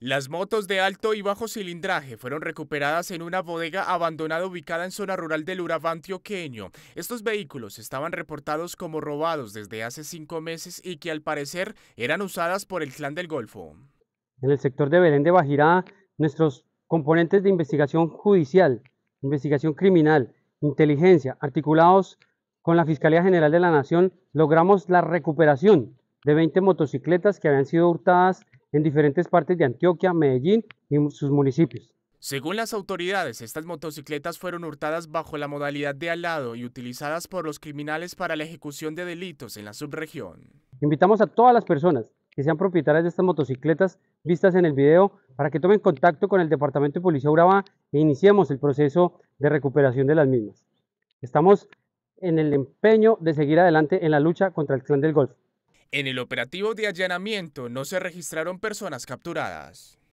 Las motos de alto y bajo cilindraje fueron recuperadas en una bodega abandonada ubicada en zona rural del Urabá antioqueño. Estos vehículos estaban reportados como robados desde hace cinco meses y que al parecer eran usadas por el clan del Golfo. En el sector de Belén de Bajirá, nuestros componentes de investigación judicial, investigación criminal, inteligencia, articulados con la Fiscalía General de la Nación, logramos la recuperación de 20 motocicletas que habían sido hurtadas en diferentes partes de Antioquia, Medellín y sus municipios. Según las autoridades, estas motocicletas fueron hurtadas bajo la modalidad de alado y utilizadas por los criminales para la ejecución de delitos en la subregión. Invitamos a todas las personas que sean propietarias de estas motocicletas vistas en el video para que tomen contacto con el Departamento de Policía Urabá e iniciemos el proceso de recuperación de las mismas. Estamos en el empeño de seguir adelante en la lucha contra el clan del Golfo. En el operativo de allanamiento no se registraron personas capturadas.